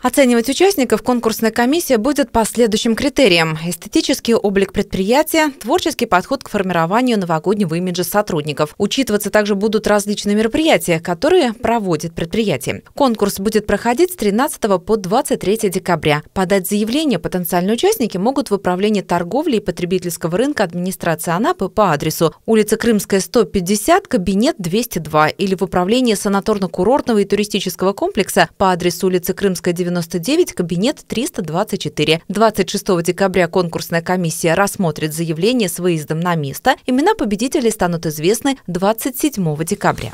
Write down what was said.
Оценивать участников конкурсная комиссия будет по следующим критериям. Эстетический облик предприятия, творческий подход к формированию новогоднего имиджа сотрудников. Учитываться также будут различные мероприятия, которые проводит предприятие. Конкурс будет проходить с 13 по 23 декабря. Подать заявление потенциальные участники могут в управлении торговли и потребительского рынка администрации АНАПы по адресу улица Крымская, 150, кабинет 202 или в управлении санаторно-курортного и туристического комплекса по адресу улица Крымская, 90 99, кабинет 324. 26 декабря конкурсная комиссия рассмотрит заявление с выездом на место. Имена победителей станут известны 27 декабря.